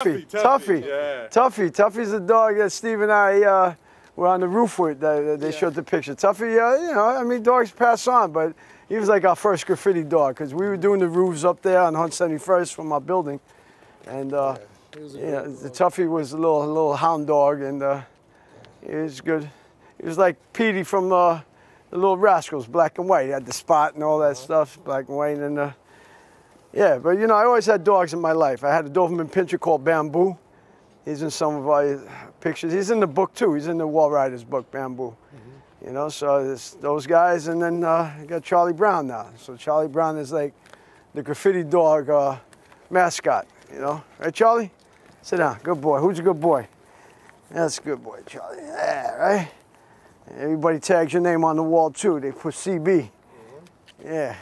Tuffy, Tuffy, Tuffy, yeah. Tuffy's the dog that Steve and I uh, were on the roof with. That, they yeah. showed the picture. Tuffy, uh, you know, I mean, dogs pass on, but he was like our first graffiti dog because we were doing the roofs up there on 171st from our building, and uh, yeah, the Tuffy was a little a little hound dog, and uh, he was good. He was like Petey from uh, the Little Rascals, black and white. He had the spot and all that -huh. stuff, black and white, and. Uh, yeah, but you know, I always had dogs in my life. I had a Doberman Pinscher called Bamboo. He's in some of my pictures. He's in the book too. He's in the Wall Riders book, Bamboo. Mm-hmm. You know, so those guys, and then uh, got Charlie Brown now. So Charlie Brown is like the graffiti dog uh, mascot. You know, right, Charlie? Sit down. Good boy. Who's a good boy? That's a good boy, Charlie. Yeah, right. Everybody tags your name on the wall too. They put CB. Mm-hmm. Yeah.